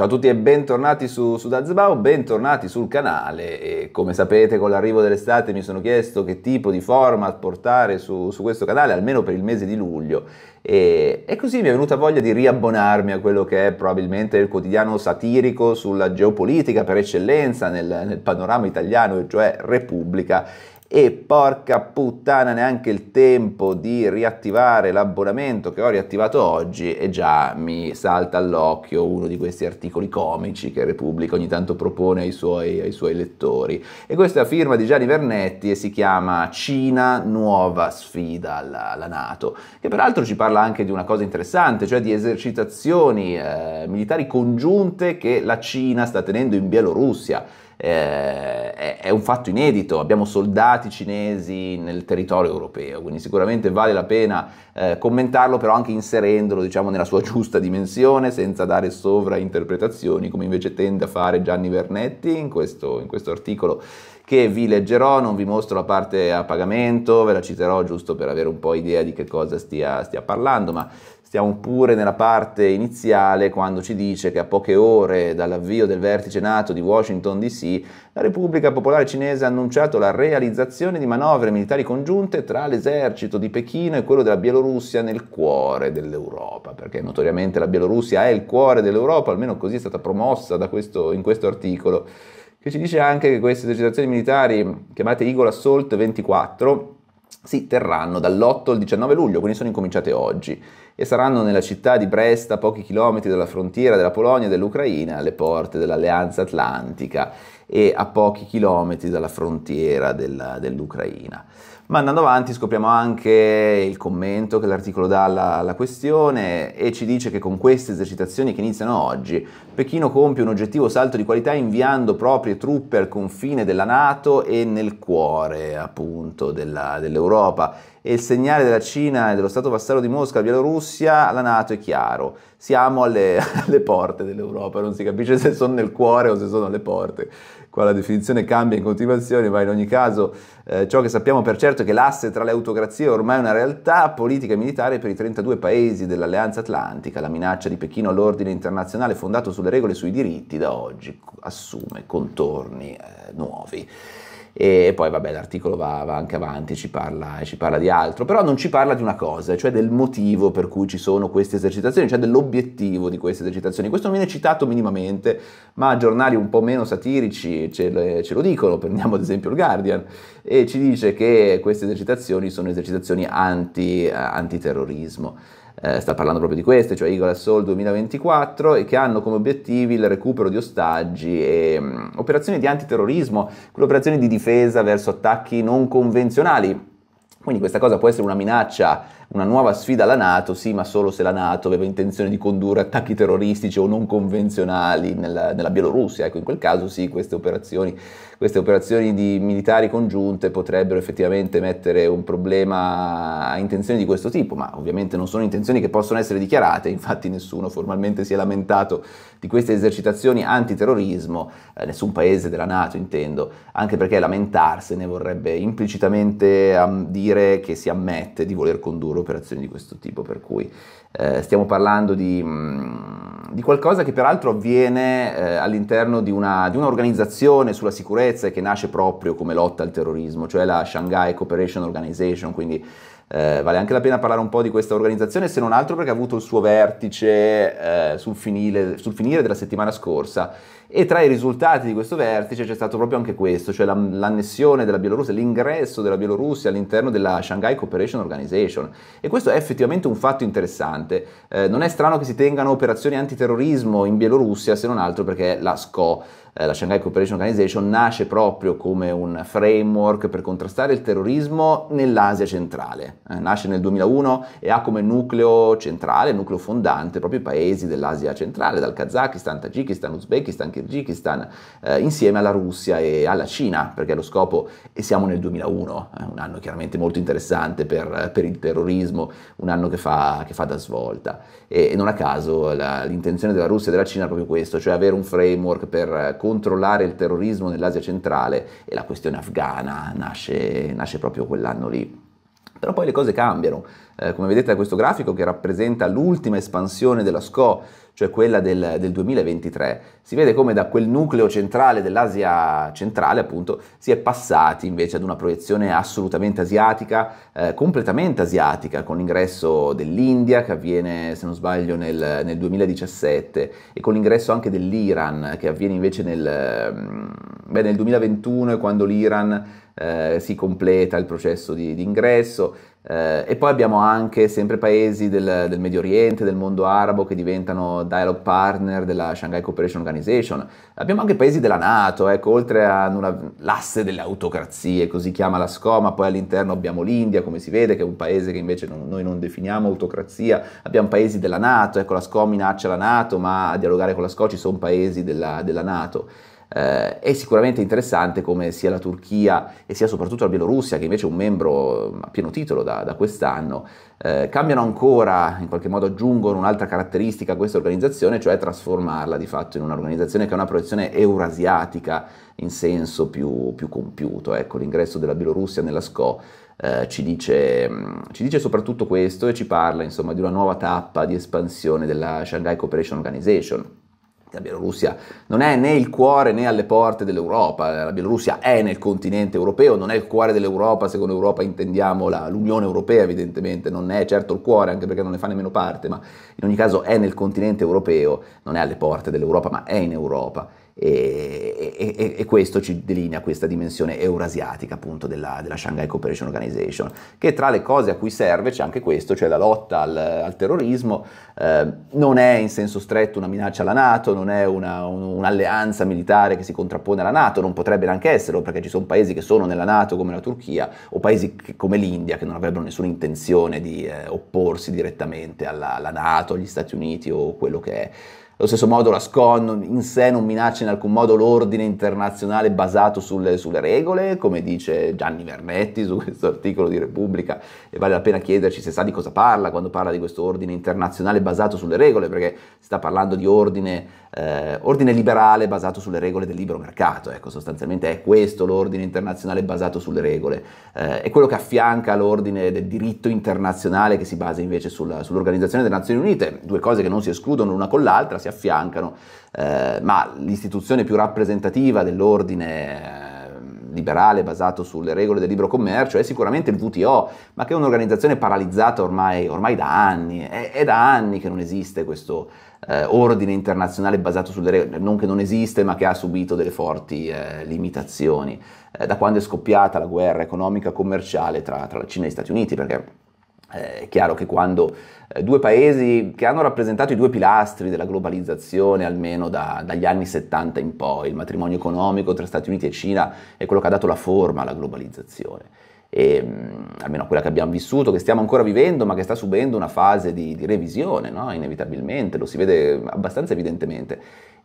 Ciao a tutti e bentornati su, su Dazbao, bentornati sul canale e come sapete con l'arrivo dell'estate mi sono chiesto che tipo di format portare su, su questo canale almeno per il mese di luglio e, e, così mi è venuta voglia di riabbonarmi a quello che è probabilmente il quotidiano satirico sulla geopolitica per eccellenza nel, nel panorama italiano, cioè Repubblica e porca puttana neanche il tempo di riattivare l'abbonamento che ho riattivato oggi e già mi salta all'occhio uno di questi articoli comici che Repubblica ogni tanto propone ai suoi, ai suoi lettori. E questa è la firma di Gianni Vernetti e si chiama Cina nuova sfida alla, alla Nato, che peraltro ci parla anche di una cosa interessante, cioè di esercitazioni eh, militari congiunte che la Cina sta tenendo in Bielorussia eh, è, è un fatto inedito, abbiamo soldati cinesi nel territorio europeo, quindi sicuramente vale la pena eh, commentarlo, però anche inserendolo diciamo, nella sua giusta dimensione, senza dare sovrainterpretazioni, come invece tende a fare Gianni Vernetti in questo, in questo articolo che vi leggerò, non vi mostro la parte a pagamento, ve la citerò giusto per avere un po' idea di che cosa stia, stia parlando, ma Stiamo pure nella parte iniziale quando ci dice che a poche ore dall'avvio del vertice NATO di Washington DC, la Repubblica Popolare Cinese ha annunciato la realizzazione di manovre militari congiunte tra l'esercito di Pechino e quello della Bielorussia nel cuore dell'Europa, perché notoriamente la Bielorussia è il cuore dell'Europa, almeno così è stata promossa questo, in questo articolo, che ci dice anche che queste esercitazioni militari chiamate Eagle Assault 24 si terranno dall'8 al 19 luglio, quindi sono incominciate oggi e saranno nella città di Brest, a pochi chilometri dalla frontiera della Polonia e dell'Ucraina, alle porte dell'Alleanza Atlantica e a pochi chilometri dalla frontiera della, dell'Ucraina. Ma andando avanti scopriamo anche il commento che l'articolo dà alla, alla, questione e ci dice che con queste esercitazioni che iniziano oggi, Pechino compie un oggettivo salto di qualità inviando proprie truppe al confine della Nato e nel cuore appunto della, dell'Europa e il segnale della Cina e dello Stato vassallo di Mosca alla Bielorussia alla Nato è chiaro. Siamo alle, alle porte dell'Europa, non si capisce se sono nel cuore o se sono alle porte. Qua la definizione cambia in continuazione, ma in ogni caso eh, ciò che sappiamo per certo è che l'asse tra le autocrazie è ormai una realtà politica e militare per i 32 paesi dell'Alleanza Atlantica. La minaccia di Pechino all'ordine internazionale fondato sulle regole e sui diritti da oggi assume contorni eh, nuovi e poi vabbè l'articolo va, va anche avanti, ci parla, ci parla, di altro, però non ci parla di una cosa, cioè del motivo per cui ci sono queste esercitazioni, cioè dell'obiettivo di queste esercitazioni. Questo non viene citato minimamente, ma giornali un po' meno satirici ce, le, ce lo dicono, prendiamo ad esempio il Guardian, e ci dice che queste esercitazioni sono esercitazioni anti, eh, antiterrorismo eh, sta parlando proprio di queste, cioè Eagle Assault 2024, e che hanno come obiettivi il recupero di ostaggi e mh, mm, operazioni di antiterrorismo, quelle operazioni di difesa verso attacchi non convenzionali. Quindi questa cosa può essere una minaccia una nuova sfida alla Nato, sì, ma solo se la Nato aveva intenzione di condurre attacchi terroristici o non convenzionali nella, nella Bielorussia. Ecco, in quel caso sì, queste operazioni, queste operazioni di militari congiunte potrebbero effettivamente mettere un problema a intenzioni di questo tipo, ma ovviamente non sono intenzioni che possono essere dichiarate, infatti nessuno formalmente si è lamentato di queste esercitazioni antiterrorismo, eh, nessun paese della Nato intendo, anche perché lamentarsene vorrebbe implicitamente um, dire che si ammette di voler condurre solo operazioni di questo tipo, per cui eh, stiamo parlando di, mm, di, qualcosa che peraltro avviene eh, all'interno di, una, di un'organizzazione sulla sicurezza e che nasce proprio come lotta al terrorismo, cioè la Shanghai Cooperation Organization, quindi eh, vale anche la pena parlare un po' di questa organizzazione, se non altro perché ha avuto il suo vertice eh, sul, finile, sul finire della settimana scorsa e tra i risultati di questo vertice c'è stato proprio anche questo, cioè l'annessione della Bielorussia, l'ingresso della Bielorussia all'interno della Shanghai Cooperation Organization. E questo è effettivamente un fatto interessante. Eh, non è strano che si tengano operazioni antiterrorismo in Bielorussia, se non altro perché la SCO eh, la Shanghai Cooperation Organization, nasce proprio come un framework per contrastare il terrorismo nell'Asia centrale. Eh, nasce nel 2001 e ha come nucleo centrale, nucleo fondante, proprio i paesi dell'Asia centrale, dal Kazakistan, Tagikistan, Uzbekistan, Kirghizistan, eh, insieme alla Russia e alla Cina, perché lo scopo, e siamo nel 2001, eh, un anno chiaramente molto interessante per, per il terrorismo, un anno che fa, che fa da svolta. E, e non a caso la, l'intenzione della Russia e della Cina è proprio questo, cioè avere un framework per controllare il terrorismo nell'Asia centrale e la questione afghana nasce, nasce proprio quell'anno lì. Però poi le cose cambiano. Eh, come vedete da questo grafico che rappresenta l'ultima espansione della SCO, cioè quella del, del 2023, si vede come da quel nucleo centrale dell'Asia centrale, appunto, si è passati invece ad una proiezione assolutamente asiatica, eh, completamente asiatica, con l'ingresso dell'India che avviene, se non sbaglio, nel, nel 2017 e con l'ingresso anche dell'Iran che avviene invece nel, mm, beh, nel 2021 quando l'Iran eh, si completa il processo di, di ingresso eh, e poi abbiamo anche sempre paesi del, del, Medio Oriente, del mondo arabo che diventano dialogue partner della Shanghai Cooperation Organization. Abbiamo anche paesi della Nato, ecco, oltre all'asse delle autocrazie, così chiama la SCOMA, poi all'interno abbiamo l'India, come si vede, che è un paese che invece non, noi non definiamo autocrazia, abbiamo paesi della Nato, ecco, la SCOM minaccia la Nato, ma a dialogare con la SCO ci sono paesi della, della Nato. Eh, è sicuramente interessante come sia la Turchia e sia soprattutto la Bielorussia, che invece è un membro mm, a pieno titolo da, da quest'anno, eh, cambiano ancora, in qualche modo aggiungono un'altra caratteristica a questa organizzazione, cioè trasformarla di fatto in un'organizzazione che ha una proiezione eurasiatica in senso più, più compiuto. Ecco, l'ingresso della Bielorussia nella SCO eh, ci, dice, mm, ci, dice, soprattutto questo e ci parla insomma, di una nuova tappa di espansione della Shanghai Cooperation Organization la Bielorussia non è né il cuore né alle porte dell'Europa, la Bielorussia è nel continente europeo, non è il cuore dell'Europa, secondo Europa intendiamo la, l'Unione Europea evidentemente, non è certo il cuore anche perché non ne fa nemmeno parte, ma in ogni caso è nel continente europeo, non è alle porte dell'Europa ma è in Europa e, e, e, questo ci delinea questa dimensione eurasiatica appunto della, della, Shanghai Cooperation Organization, che tra le cose a cui serve c'è anche questo, cioè la lotta al, al terrorismo, eh, non è in senso stretto una minaccia alla Nato, non è una, un, un'alleanza militare che si contrappone alla Nato, non potrebbe neanche esserlo perché ci sono paesi che sono nella Nato come la Turchia o paesi che, come l'India che non avrebbero nessuna intenzione di eh, opporsi direttamente alla, alla Nato, agli Stati Uniti o quello che è. Allo stesso modo la SCON in sé non minaccia in alcun modo l'ordine internazionale basato sulle, sulle regole, come dice Gianni Vernetti su questo articolo di Repubblica, e vale la pena chiederci se sa di cosa parla quando parla di questo ordine internazionale basato sulle regole, perché si sta parlando di ordine, eh, ordine liberale basato sulle regole del libero mercato, ecco sostanzialmente è questo l'ordine internazionale basato sulle regole, eh, è quello che affianca l'ordine del diritto internazionale che si basa invece sulla, sull'Organizzazione delle Nazioni Unite, due cose che non si escludono l'una con l'altra, siamo affiancano, eh, ma l'istituzione più rappresentativa dell'ordine eh, liberale basato sulle regole del libero commercio è sicuramente il WTO, ma che è un'organizzazione paralizzata ormai, ormai da anni, è, è, da anni che non esiste questo eh, ordine internazionale basato sulle regole, non che non esiste, ma che ha subito delle forti eh, limitazioni eh, da quando è scoppiata la guerra economica commerciale tra, tra la Cina e gli Stati Uniti, perché eh, è chiaro che quando eh, due paesi che hanno rappresentato i due pilastri della globalizzazione almeno da, dagli anni 70 in poi, il matrimonio economico tra Stati Uniti e Cina è quello che ha dato la forma alla globalizzazione. E, mm, almeno quella che abbiamo vissuto, che stiamo ancora vivendo, ma che sta subendo una fase di, di revisione, no? inevitabilmente, lo si vede abbastanza evidentemente.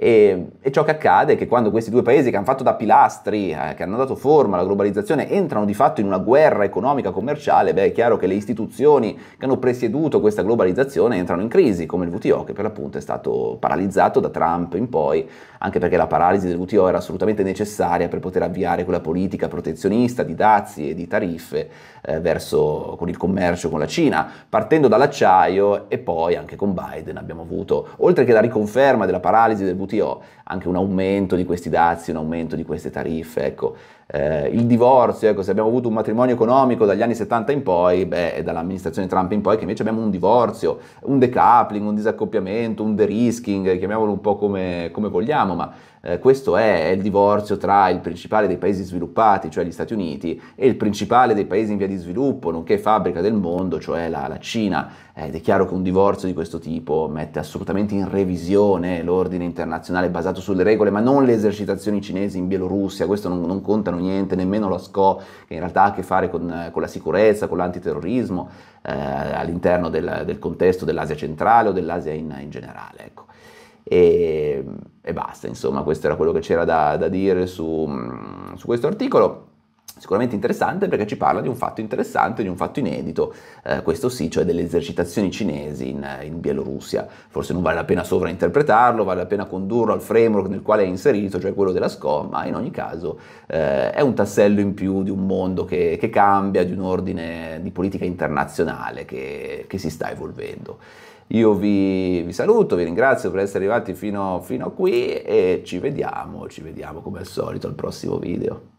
E, e, ciò che accade è che quando questi due paesi che hanno fatto da pilastri, eh, che hanno dato forma alla globalizzazione, entrano di fatto in una guerra economica commerciale, beh è chiaro che le istituzioni che hanno presieduto questa globalizzazione entrano in crisi, come il WTO che per l'appunto è stato paralizzato da Trump in poi, anche perché la paralisi del WTO era assolutamente necessaria per poter avviare quella politica protezionista di dazi e di tariffe eh, verso, con il commercio con la Cina, partendo dall'acciaio e poi anche con Biden abbiamo avuto, oltre che la riconferma della paralisi del WTO, contenuti o anche un aumento di questi dazi, un aumento di queste tariffe, ecco. Eh, il divorzio, ecco, se abbiamo avuto un matrimonio economico dagli anni 70 in poi, beh, è dall'amministrazione Trump in poi che invece abbiamo un divorzio, un decoupling, un disaccoppiamento, un de-risking, chiamiamolo un po' come, come vogliamo, ma eh, questo è il divorzio tra il principale dei paesi sviluppati, cioè gli Stati Uniti, e il principale dei paesi in via di sviluppo, nonché fabbrica del mondo, cioè la, la Cina. Eh, ed è chiaro che un divorzio di questo tipo mette assolutamente in revisione l'ordine internazionale basato sulle regole, ma non le esercitazioni cinesi in Bielorussia, questo non, non contano niente, nemmeno la SCO, che in realtà ha a che fare con, eh, con la sicurezza, con l'antiterrorismo, eh, all'interno del, del, contesto dell'Asia centrale o dell'Asia in, in generale. Ecco e, e basta, insomma, questo era quello che c'era da, da dire su, mm, su questo articolo sicuramente interessante perché ci parla di un fatto interessante, di un fatto inedito, eh, questo sì, cioè delle esercitazioni cinesi in, in, Bielorussia. Forse non vale la pena sovrainterpretarlo, vale la pena condurlo al framework nel quale è inserito, cioè quello della SCOM, ma in ogni caso eh, è un tassello in più di un mondo che, che, cambia, di un ordine di politica internazionale che, che si sta evolvendo. Io vi, vi saluto, vi ringrazio per essere arrivati fino, fino, a qui e ci vediamo, ci vediamo come al solito al prossimo video.